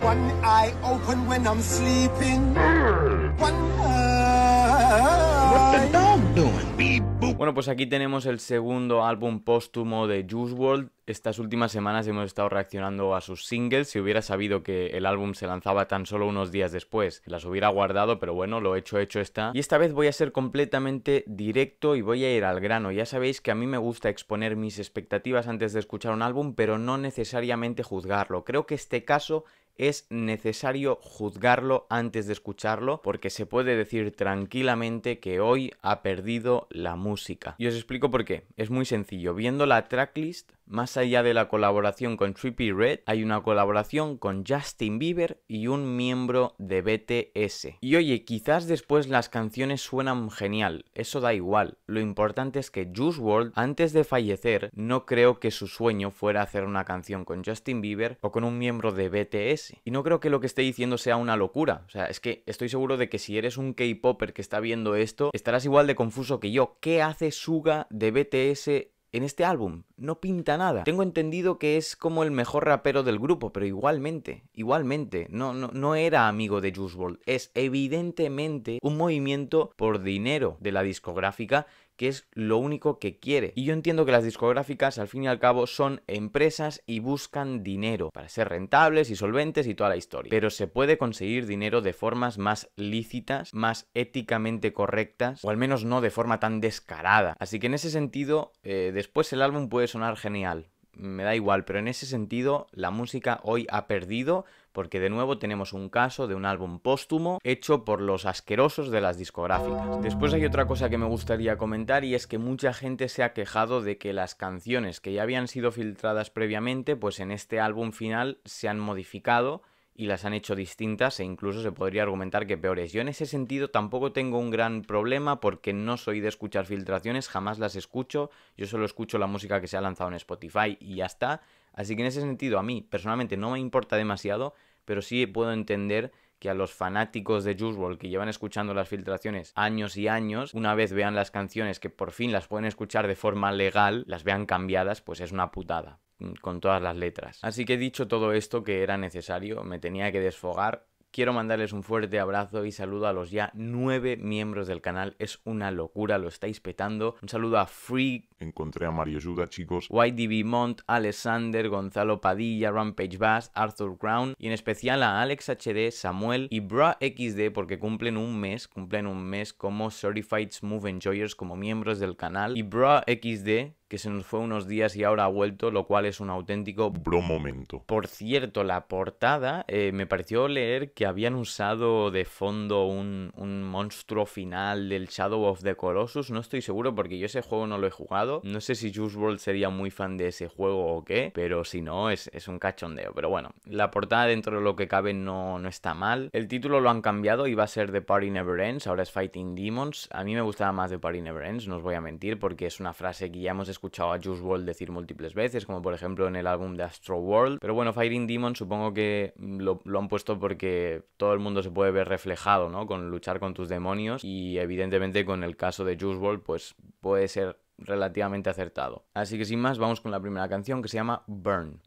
One eye open when I'm sleeping. One eye. What's the dog doing? Beep. Bueno, pues aquí tenemos el segundo álbum póstumo de Juice World. Estas últimas semanas hemos estado reaccionando a sus singles. Si hubiera sabido que el álbum se lanzaba tan solo unos días después, las hubiera guardado, pero bueno, lo hecho hecho está. Y esta vez voy a ser completamente directo y voy a ir al grano. Ya sabéis que a mí me gusta exponer mis expectativas antes de escuchar un álbum, pero no necesariamente juzgarlo. Creo que este caso es necesario juzgarlo antes de escucharlo porque se puede decir tranquilamente que hoy ha perdido la música. Y os explico por qué. Es muy sencillo. Viendo la tracklist más allá de la colaboración con Trippy Red, hay una colaboración con Justin Bieber y un miembro de BTS. Y oye, quizás después las canciones suenan genial, eso da igual. Lo importante es que Juice WRLD, antes de fallecer, no creo que su sueño fuera hacer una canción con Justin Bieber o con un miembro de BTS. Y no creo que lo que esté diciendo sea una locura. O sea, es que estoy seguro de que si eres un K-Popper que está viendo esto, estarás igual de confuso que yo. ¿Qué hace Suga de BTS en este álbum? no pinta nada. Tengo entendido que es como el mejor rapero del grupo, pero igualmente, igualmente, no, no, era amigo de Juice WRLD. Es evidentemente un movimiento por dinero de la discográfica que es lo único que quiere. Y yo entiendo que las discográficas, al fin y al cabo, son empresas y buscan dinero para ser rentables y solventes y toda la historia. Pero se puede conseguir dinero de formas más lícitas, más éticamente correctas, o al menos no de forma tan descarada. Así que en ese sentido, eh, después el álbum puede sonar genial, me da igual, pero en ese sentido la música hoy ha perdido porque de nuevo tenemos un caso de un álbum póstumo hecho por los asquerosos de las discográficas. Después hay otra cosa que me gustaría comentar y es que mucha gente se ha quejado de que las canciones que ya habían sido filtradas previamente pues en este álbum final se han modificado y las han hecho distintas e incluso se podría argumentar que peores. Yo en ese sentido tampoco tengo un gran problema porque no soy de escuchar filtraciones, jamás las escucho, yo solo escucho la música que se ha lanzado en Spotify y ya está. Así que en ese sentido a mí personalmente no me importa demasiado, pero sí puedo entender que a los fanáticos de WRLD que llevan escuchando las filtraciones años y años, una vez vean las canciones que por fin las pueden escuchar de forma legal, las vean cambiadas, pues es una putada. Mm, con todas las letras. Así que he dicho todo esto que era necesario, me tenía que desfogar. Quiero mandarles un fuerte abrazo y saludo a los ya nueve miembros del canal. Es una locura, lo estáis petando. Un saludo a Free. Encontré a Mario Yuda, chicos. YDB Mont, Alexander, Gonzalo Padilla, Rampage Bass, Arthur Crown. Y en especial a Alex HD, Samuel y Bra XD porque cumplen un mes, cumplen un mes como Certified Smooth Enjoyers, como miembros del canal. Y Bra XD, que se nos fue unos días y ahora ha vuelto, lo cual es un auténtico bromomento. Por cierto, la portada eh, me pareció leer que habían usado de fondo un, monstruo final del Shadow of the Colossus. No estoy seguro porque yo ese juego no lo he jugado. No sé si Juice World sería muy fan de ese juego o qué, pero si no, es, es un cachondeo. Pero bueno, la portada dentro de lo que cabe no, no está mal. El título lo han cambiado y va a ser The Party Never Ends, ahora es Fighting Demons. A mí me gustaba más The Party Never Ends, no os voy a mentir, porque es una frase que ya hemos escuchado a Juice WRLD decir múltiples veces, como por ejemplo en el álbum de Astro World. Pero bueno, Fighting Demon supongo que lo, han puesto porque todo el mundo se puede ver reflejado, ¿no? Con luchar con tus demonios y evidentemente con el caso de Juice WRLD pues puede ser relativamente acertado. Así que sin más, vamos con la primera canción que se llama Burn.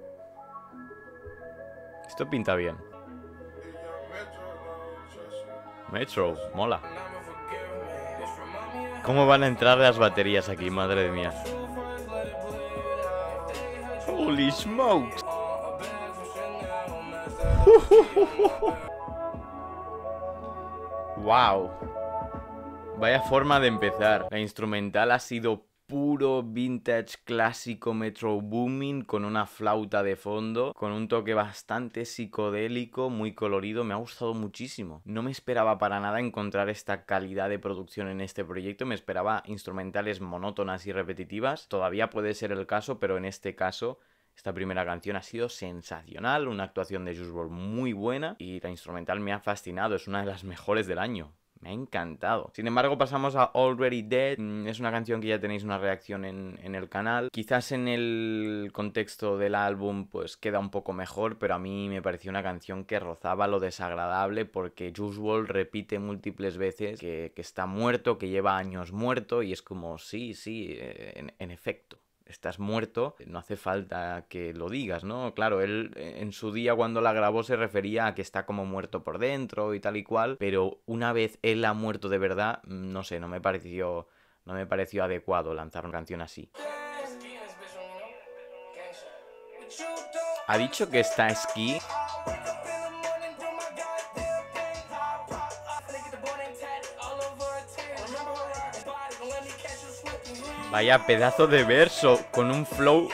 Esto pinta bien. Metro, mola. ¿Cómo van a entrar las baterías aquí, madre mía? Holy smokes. wow. Vaya forma de empezar. La instrumental ha sido puro vintage clásico metro booming con una flauta de fondo, con un toque bastante psicodélico, muy colorido, me ha gustado muchísimo. No me esperaba para nada encontrar esta calidad de producción en este proyecto, me esperaba instrumentales monótonas y repetitivas, todavía puede ser el caso, pero en este caso esta primera canción ha sido sensacional, una actuación de Juice muy buena y la instrumental me ha fascinado, es una de las mejores del año. Me ha encantado. Sin embargo, pasamos a Already Dead. Mm, es una canción que ya tenéis una reacción en, el canal. Quizás en el contexto del álbum, pues queda un poco mejor, pero a mí me pareció una canción que rozaba lo desagradable porque Juice repite múltiples veces que, está muerto, que lleva años muerto, y es como, sí, sí, eh, en efecto estás muerto, no hace falta que lo digas, ¿no? Claro, él eh, en su día cuando la grabó se refería a que está como muerto por dentro y tal y cual, pero una vez él ha muerto de verdad, mm, no sé, no me pareció, no me pareció adecuado lanzar una canción así. Ha dicho que está esquí Vaya pedazo de verso, con un flow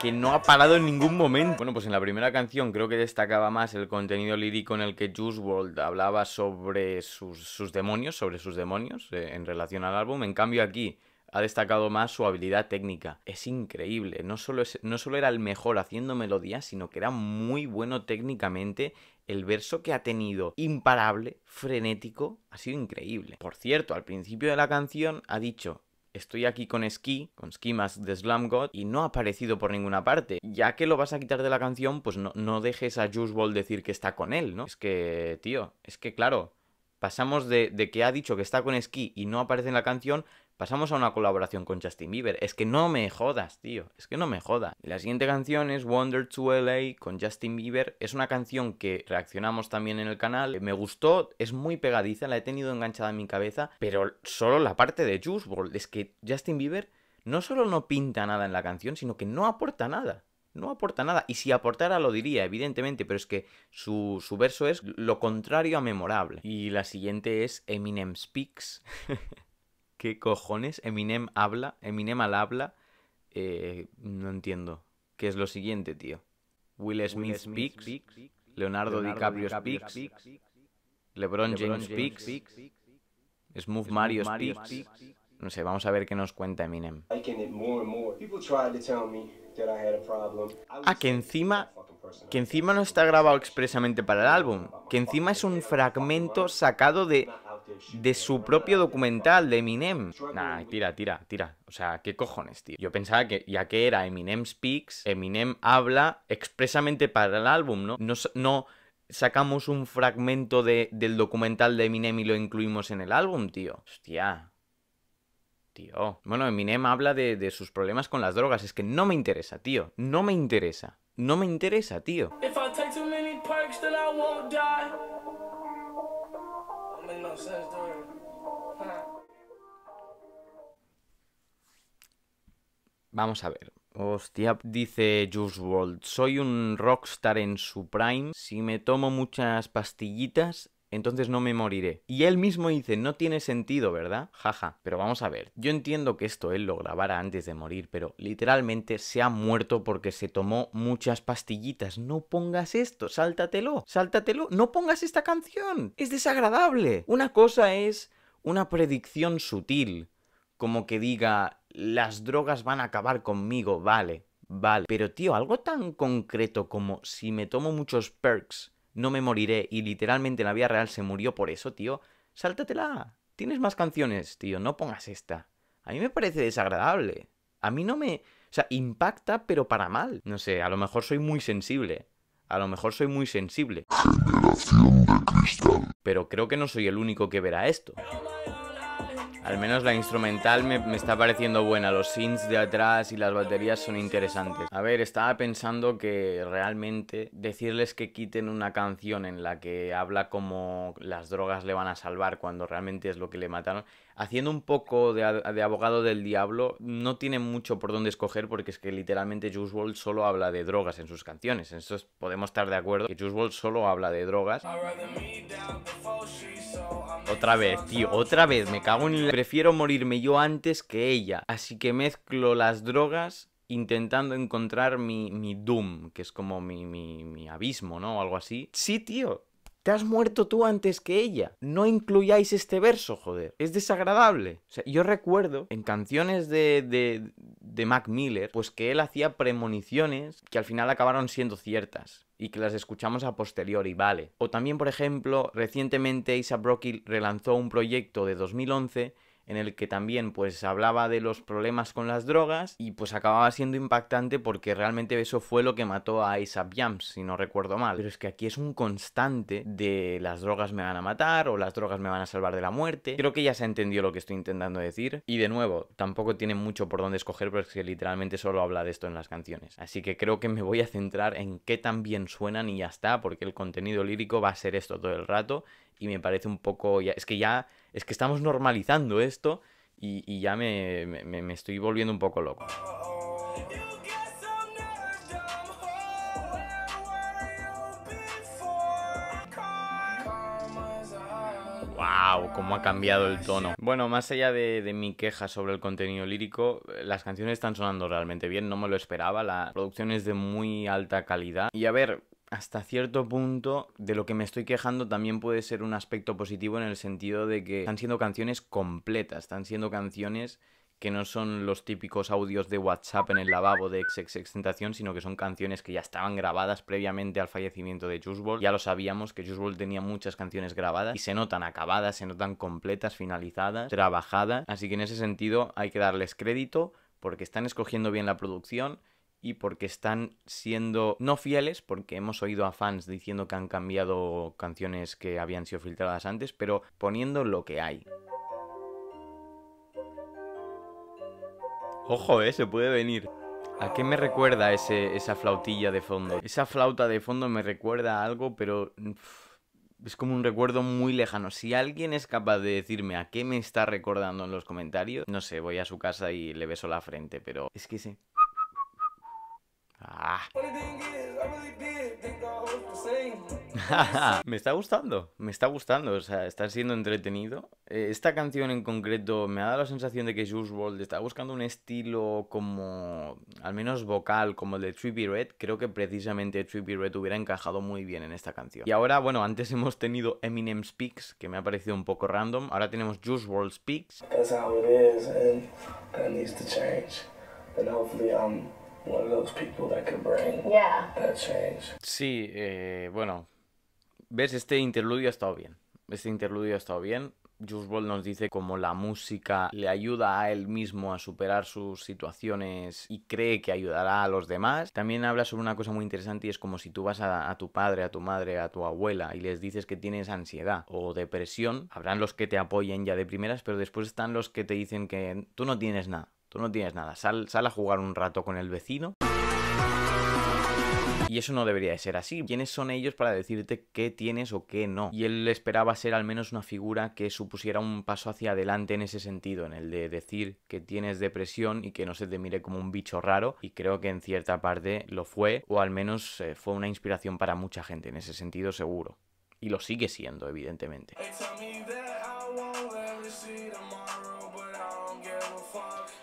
que no ha parado en ningún momento. Bueno, pues en la primera canción creo que destacaba más el contenido lírico en el que Juice World hablaba sobre sus, demonios, sobre sus demonios eh, en relación al álbum. En cambio aquí ha destacado más su habilidad técnica. Es increíble, no solo, no solo era el mejor haciendo melodías, sino que era muy bueno técnicamente. El verso que ha tenido, imparable, frenético, ha sido increíble. Por cierto, al principio de la canción ha dicho, Estoy aquí con Ski, con Ski más de Slam God, y no ha aparecido por ninguna parte. Ya que lo vas a quitar de la canción, pues no, dejes a Juice Ball decir que está con él, ¿no? Es que, tío, es que claro, pasamos de, de que ha dicho que está con Ski y no aparece en la canción Pasamos a una colaboración con Justin Bieber. Es que no me jodas, tío. Es que no me joda la siguiente canción es Wonder to LA con Justin Bieber. Es una canción que reaccionamos también en el canal. Me gustó, es muy pegadiza, la he tenido enganchada en mi cabeza. Pero solo la parte de Juice WRLD. Es que Justin Bieber no solo no pinta nada en la canción, sino que no aporta nada. No aporta nada. Y si aportara lo diría, evidentemente, pero es que su, su verso es lo contrario a memorable. Y la siguiente es Eminem Speaks. ¿Qué cojones? Eminem habla, Eminem al habla. Eh, no entiendo. ¿Qué es lo siguiente, tío? Will Smith, speaks, Leonardo, DiCaprio, speaks, LeBron, James, speaks, Smooth Mario, Mario speaks. No sé, vamos a ver qué nos cuenta Eminem. Ah, que encima, que encima no está grabado expresamente para el álbum, que encima es un fragmento sacado de de su propio documental de Eminem. Nah, tira, tira, tira. O sea, ¿qué cojones, tío? Yo pensaba que ya que era Eminem Speaks, Eminem habla expresamente para el álbum, ¿no? No, sacamos un fragmento del documental de Eminem y lo incluimos en el álbum, tío. Hostia. Tío. Bueno, Eminem habla de, sus problemas con las drogas. Es que no me interesa, tío. No me interesa. No me interesa, tío. Vamos a ver. Hostia, dice Juice Soy un rockstar en su prime. Si me tomo muchas pastillitas, entonces no me moriré. Y él mismo dice, no tiene sentido, ¿verdad? Jaja, pero vamos a ver, yo entiendo que esto él lo grabara antes de morir, pero literalmente se ha muerto porque se tomó muchas pastillitas. No pongas esto, sáltatelo, sáltatelo, no pongas esta canción, es desagradable. Una cosa es una predicción sutil, como que diga, las drogas van a acabar conmigo, vale, vale. Pero tío, algo tan concreto como si me tomo muchos perks, no me moriré, y literalmente en la vida real se murió por eso, tío, sáltatela. Tienes más canciones, tío, no pongas esta. A mí me parece desagradable. A mí no me... O sea, impacta, pero para mal. No sé, a lo mejor soy muy sensible. A lo mejor soy muy sensible. Generación de cristal. Pero creo que no soy el único que verá esto. Al menos la instrumental me, está pareciendo buena, los synths de atrás y las baterías son interesantes. A ver, estaba pensando que realmente decirles que quiten una canción en la que habla como las drogas le van a salvar cuando realmente es lo que le mataron, haciendo un poco de, abogado del diablo, no tiene mucho por dónde escoger porque es que literalmente Juice WRLD solo habla de drogas en sus canciones. En eso podemos estar de acuerdo que Juice WRLD solo habla de drogas. Otra vez, tío, otra vez, me cago en... La... Prefiero morirme yo antes que ella. Así que mezclo las drogas intentando encontrar mi, doom, que es como mi, mi abismo, ¿no? O algo así. Sí, tío, te has muerto tú antes que ella. No incluyáis este verso, joder. Es desagradable. yo recuerdo en canciones de, de, de Mac Miller, pues que él hacía premoniciones que al final acabaron siendo ciertas y que las escuchamos a posteriori, vale. O también, por ejemplo, recientemente Isa Brocky relanzó un proyecto de 2011 en el que también pues hablaba de los problemas con las drogas y pues acababa siendo impactante porque realmente eso fue lo que mató a Isaac Yams, si no recuerdo mal. Pero es que aquí es un constante de las drogas me van a matar o las drogas me van a salvar de la muerte. Creo que ya se entendió lo que estoy intentando decir y de nuevo, tampoco tiene mucho por dónde escoger porque literalmente solo habla de esto en las canciones. Así que creo que me voy a centrar en qué tan bien suenan y ya está, porque el contenido lírico va a ser esto todo el rato y me parece un poco, es que ya, es que estamos normalizando esto y, ya me, estoy volviendo un poco loco. ¡Wow! ¿Cómo ha cambiado el tono? Bueno, más allá de, de, mi queja sobre el contenido lírico, las canciones están sonando realmente bien, no me lo esperaba, la producción es de muy alta calidad. Y a ver, hasta cierto punto de lo que me estoy quejando también puede ser un aspecto positivo en el sentido de que están siendo canciones completas, están siendo canciones que no son los típicos audios de WhatsApp en el lavabo de extentación sino que son canciones que ya estaban grabadas previamente al fallecimiento de Juice Ya lo sabíamos que Juice tenía muchas canciones grabadas y se notan acabadas, se notan completas, finalizadas, trabajadas. Así que en ese sentido hay que darles crédito porque están escogiendo bien la producción, y porque están siendo no fieles, porque hemos oído a fans diciendo que han cambiado canciones que habían sido filtradas antes, pero poniendo lo que hay. Ojo, eh, se puede venir. ¿A qué me recuerda esa flautilla de fondo? Esa flauta de fondo me recuerda algo, pero es como un recuerdo muy lejano. Si alguien es capaz de decirme a qué me está recordando en los comentarios, no sé, voy a su casa y le beso la frente, pero es que sí. Ah. me está gustando, me está gustando, o sea, está siendo entretenido. Eh, esta canción en concreto me ha dado la sensación de que Juice WRLD está buscando un estilo como, al menos vocal, como el de Trippie Red. Creo que precisamente Trippie Red hubiera encajado muy bien en esta canción. Y ahora, bueno, antes hemos tenido Eminem Speaks, que me ha parecido un poco random. Ahora tenemos Juice WRLD Speaks. That's how it is, to change. And hopefully, um, those people that can bring Sí, eh, bueno, ves, este interludio ha estado bien. Este interludio ha estado bien. Jules nos dice cómo la música le ayuda a él mismo a superar sus situaciones y cree que ayudará a los demás. También habla sobre una cosa muy interesante y es como si tú vas a, a, tu padre, a tu madre, a tu abuela y les dices que tienes ansiedad o depresión, habrán los que te apoyen ya de primeras, pero después están los que te dicen que tú no tienes nada. Tú no tienes nada. Sal, a jugar un rato con el vecino. Y eso no debería de ser así. ¿Quiénes son ellos para decirte qué tienes o qué no? Y él esperaba ser al menos una figura que supusiera un paso hacia adelante en ese sentido, en el de decir que tienes depresión y que no se te mire como un bicho raro. Y creo que en cierta parte lo fue, o al menos eh, fue una inspiración para mucha gente en ese sentido seguro. Y lo sigue siendo, evidentemente.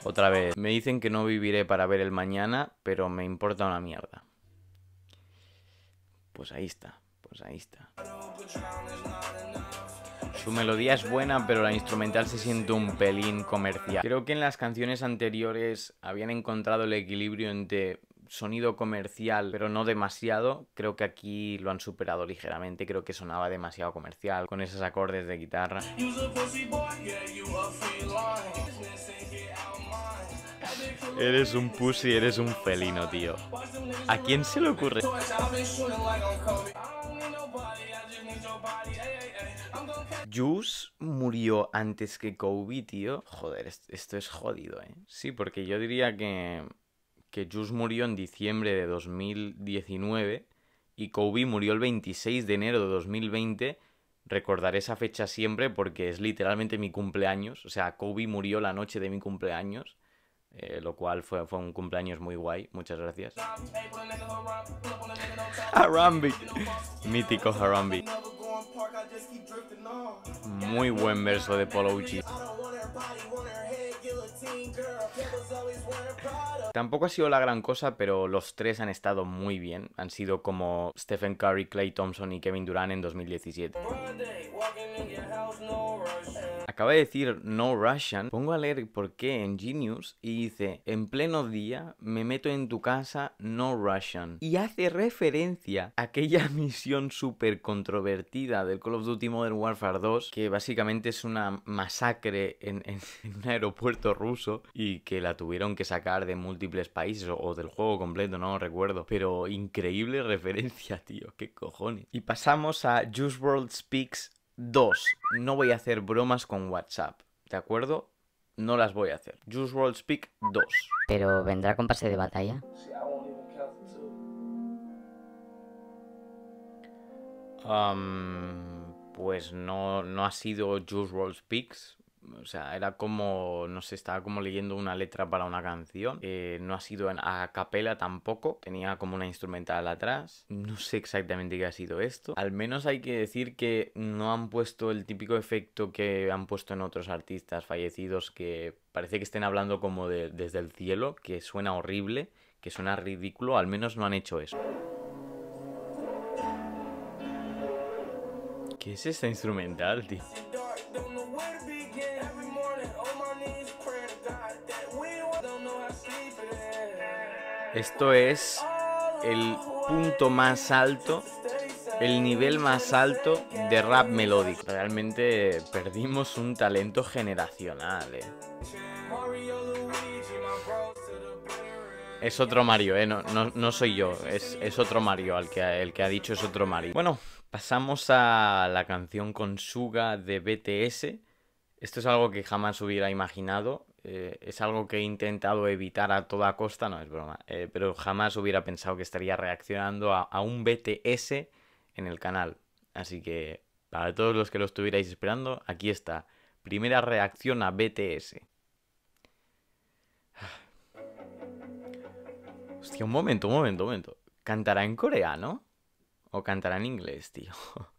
Otra vez, me dicen que no viviré para ver el mañana, pero me importa una mierda. Pues ahí está, pues ahí está. Su melodía es buena, pero la instrumental se siente un pelín comercial. Creo que en las canciones anteriores habían encontrado el equilibrio entre sonido comercial, pero no demasiado. Creo que aquí lo han superado ligeramente, creo que sonaba demasiado comercial con esos acordes de guitarra. Eres un pussy, eres un felino, tío. ¿A quién se le ocurre? Juice murió antes que Kobe, tío. Joder, esto es jodido, ¿eh? Sí, porque yo diría que, que Juice murió en diciembre de 2019 y Kobe murió el 26 de enero de 2020. Recordaré esa fecha siempre porque es literalmente mi cumpleaños. O sea, Kobe murió la noche de mi cumpleaños. Eh, lo cual fue, fue un cumpleaños muy guay, muchas gracias. Harambe, mítico Harambe. Muy buen verso de Polo Uchi. Tampoco ha sido la gran cosa, pero los tres han estado muy bien. Han sido como Stephen Curry, Clay Thompson y Kevin Durant en 2017. Acaba de decir No Russian, pongo a leer por qué en Genius y dice, en pleno día me meto en tu casa No Russian. Y hace referencia a aquella misión súper controvertida del Call of Duty Modern Warfare 2, que básicamente es una masacre en, en un aeropuerto ruso y que la tuvieron que sacar de múltiples países o, del juego completo, no recuerdo. Pero increíble referencia, tío, qué cojones. Y pasamos a Juice World Speaks 2. No voy a hacer bromas con WhatsApp, ¿de acuerdo? No las voy a hacer. Juice World Speak 2. Pero vendrá con pase de batalla. pues no, no ha sido Juice World Speaks, o sea, era como, no sé, estaba como leyendo una letra para una canción. Eh, no ha sido a capela tampoco. Tenía como una instrumental atrás. No sé exactamente qué ha sido esto. Al menos hay que decir que no han puesto el típico efecto que han puesto en otros artistas fallecidos que parece que estén hablando como desde el cielo, que suena horrible, que suena ridículo. Al menos no han hecho eso. ¿Qué es esta instrumental, tío? Esto es el punto más alto, el nivel más alto de rap melódico. Realmente perdimos un talento generacional. Eh. Es otro Mario, eh. no, no, soy yo, es, otro Mario, al que, el que ha dicho es otro Mario. Bueno, pasamos a la canción con Suga de BTS. Esto es algo que jamás hubiera imaginado. Eh, es algo que he intentado evitar a toda costa, no es broma, eh, pero jamás hubiera pensado que estaría reaccionando a, a, un BTS en el canal. Así que para todos los que lo estuvierais esperando, aquí está. Primera reacción a BTS. Hostia, un momento, un momento, un momento. ¿Cantará en coreano? ¿O cantará en inglés, tío?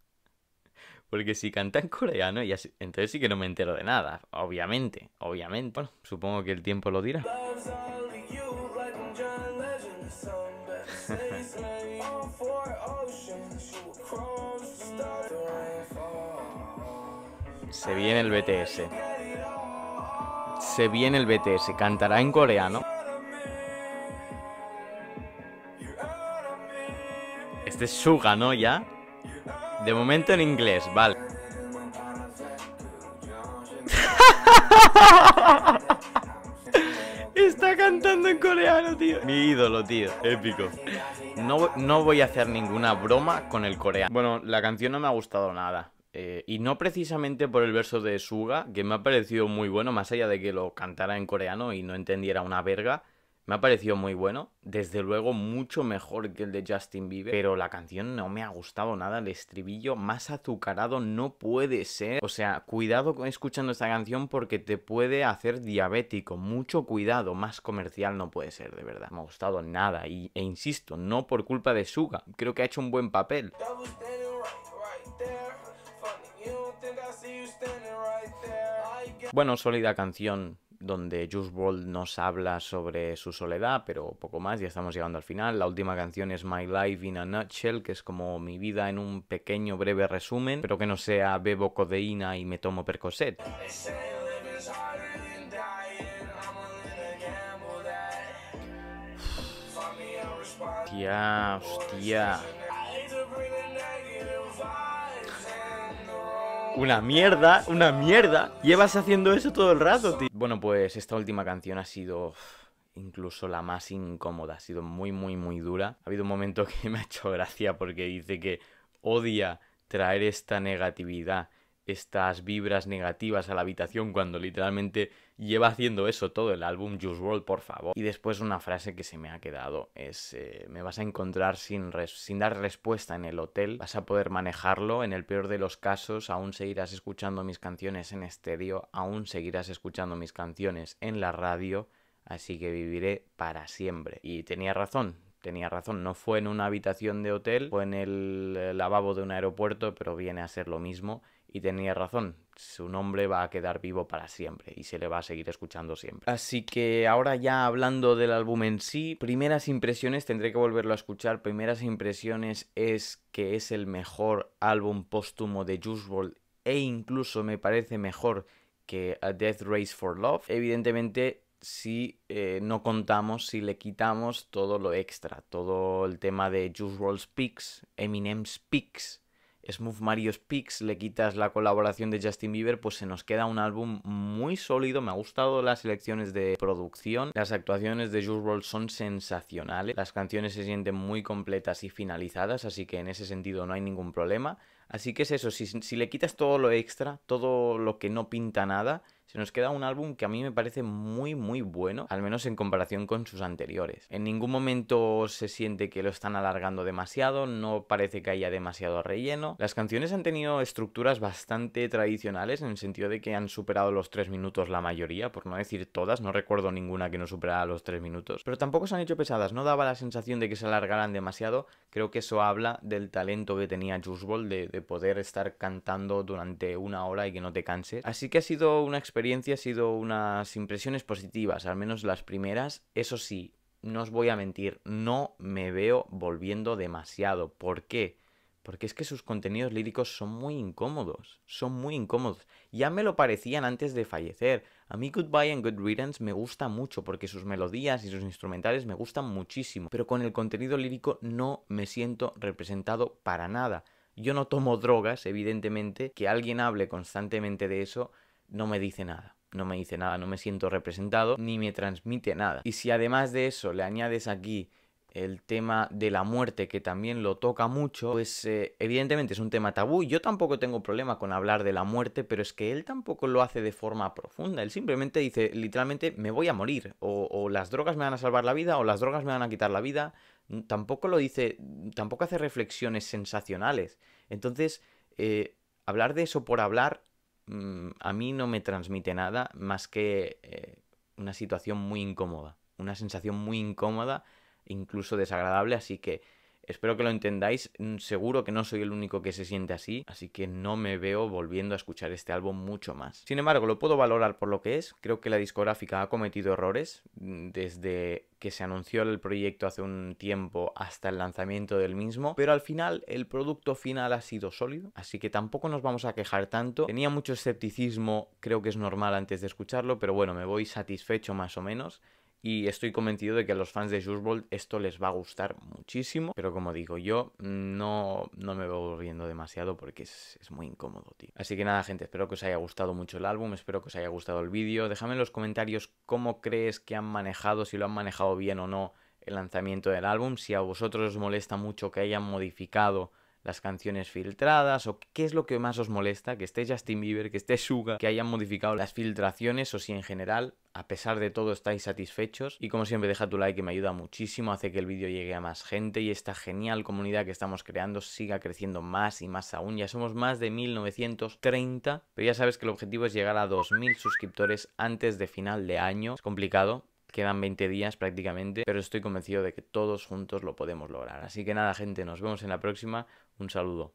Porque si canta en coreano, y entonces sí que no me entero de nada. Obviamente, obviamente. Bueno, supongo que el tiempo lo dirá. Se viene el BTS. Se viene el BTS. Cantará en coreano. Este es Suga, ¿no? Ya. De momento en inglés, vale. Está cantando en coreano, tío. Mi ídolo, tío. Épico. No, voy a hacer ninguna broma con el coreano. Bueno, la canción no me ha gustado nada. Eh, y no precisamente por el verso de Suga, que me ha parecido muy bueno, más allá de que lo cantara en coreano y no entendiera una verga. Me ha parecido muy bueno, desde luego mucho mejor que el de Justin Bieber, pero la canción no me ha gustado nada, el estribillo más azucarado no puede ser. O sea, cuidado escuchando esta canción porque te puede hacer diabético, mucho cuidado, más comercial no puede ser, de verdad. Me ha gustado nada y, e insisto, no por culpa de Suga, creo que ha hecho un buen papel. Bueno, sólida canción, donde Juice WRLD nos habla sobre su soledad, pero poco más, ya estamos llegando al final. La última canción es My Life in a Nutshell, que es como mi vida en un pequeño breve resumen, pero que no sea bebo codeína y me tomo Percocet. Hostia, hostia. una mierda, una mierda. Llevas haciendo eso todo el rato, tío. Bueno, pues esta última canción ha sido incluso la más incómoda. Ha sido muy, muy, muy dura. Ha habido un momento que me ha hecho gracia porque dice que odia traer esta negatividad estas vibras negativas a la habitación cuando literalmente lleva haciendo eso todo el álbum Juice World, por favor. Y después una frase que se me ha quedado es eh, me vas a encontrar sin, sin dar respuesta en el hotel, vas a poder manejarlo, en el peor de los casos aún seguirás escuchando mis canciones en estéreo, aún seguirás escuchando mis canciones en la radio, así que viviré para siempre. Y tenía razón, tenía razón, no fue en una habitación de hotel, fue en el eh, lavabo de un aeropuerto, pero viene a ser lo mismo. Y tenía razón, su nombre va a quedar vivo para siempre y se le va a seguir escuchando siempre. Así que ahora ya hablando del álbum en sí, primeras impresiones, tendré que volverlo a escuchar, primeras impresiones es que es el mejor álbum póstumo de Juice WRLD e incluso me parece mejor que A Death Race for Love. Evidentemente si eh, no contamos, si le quitamos todo lo extra, todo el tema de Juice WRLD's Picks, Eminem's Speaks, Smooth Mario's Picks le quitas la colaboración de Justin Bieber, pues se nos queda un álbum muy sólido. Me ha gustado las elecciones de producción. Las actuaciones de Jules Roll son sensacionales. Las canciones se sienten muy completas y finalizadas, así que en ese sentido no hay ningún problema. Así que es eso, si, si le quitas todo lo extra, todo lo que no pinta nada, se nos queda un álbum que a mí me parece muy, muy bueno, al menos en comparación con sus anteriores. En ningún momento se siente que lo están alargando demasiado, no parece que haya demasiado relleno. Las canciones han tenido estructuras bastante tradicionales en el sentido de que han superado los 3 minutos la mayoría, por no decir todas, no recuerdo ninguna que no superara los 3 minutos, pero tampoco se han hecho pesadas, no daba la sensación de que se alargaran demasiado, creo que eso habla del talento que tenía Juice de, de poder estar cantando durante una hora y que no te canses. Así que ha sido una experiencia ha sido unas impresiones positivas, al menos las primeras. Eso sí, no os voy a mentir, no me veo volviendo demasiado. ¿Por qué? Porque es que sus contenidos líricos son muy incómodos, son muy incómodos. Ya me lo parecían antes de fallecer. A mí Goodbye and Good Riddance me gusta mucho porque sus melodías y sus instrumentales me gustan muchísimo, pero con el contenido lírico no me siento representado para nada. Yo no tomo drogas, evidentemente, que alguien hable constantemente de eso no me dice nada. No me dice nada, no me siento representado, ni me transmite nada. Y si además de eso le añades aquí el tema de la muerte que también lo toca mucho, pues eh, evidentemente es un tema tabú. Yo tampoco tengo problema con hablar de la muerte, pero es que él tampoco lo hace de forma profunda. Él simplemente dice literalmente me voy a morir, o, las drogas me van a salvar la vida, o las drogas me van a quitar la vida. Mm, tampoco lo dice, mm, tampoco hace reflexiones sensacionales. Entonces, eh, hablar de eso por hablar Mm, a mí no me transmite nada más que eh, una situación muy incómoda, una sensación muy incómoda, incluso desagradable, así que Espero que lo entendáis, mm, seguro que no soy el único que se siente así, así que no me veo volviendo a escuchar este álbum mucho más. Sin embargo, lo puedo valorar por lo que es, creo que la discográfica ha cometido errores mm, desde que se anunció el proyecto hace un tiempo hasta el lanzamiento del mismo, pero al final el producto final ha sido sólido, así que tampoco nos vamos a quejar tanto. Tenía mucho escepticismo, creo que es normal antes de escucharlo, pero bueno, me voy satisfecho más o menos y estoy convencido de que a los fans de Jules esto les va a gustar muchísimo, pero como digo, yo no, no me voy volviendo demasiado porque es, es, muy incómodo, tío. Así que nada, gente, espero que os haya gustado mucho el álbum, espero que os haya gustado el vídeo. Déjame en los comentarios cómo crees que han manejado, si lo han manejado bien o no el lanzamiento del álbum, si a vosotros os molesta mucho que hayan modificado las canciones filtradas o qué es lo que más os molesta, que esté Justin Bieber, que esté Suga, que hayan modificado las filtraciones o si en general, a pesar de todo, estáis satisfechos. Y como siempre, deja tu like que me ayuda muchísimo, hace que el vídeo llegue a más gente y esta genial comunidad que estamos creando siga creciendo más y más aún. Ya somos más de 1930, pero ya sabes que el objetivo es llegar a 2000 suscriptores antes de final de año. Es complicado, Quedan 20 días prácticamente, pero estoy convencido de que todos juntos lo podemos lograr. Así que nada, gente, nos vemos en la próxima. Un saludo.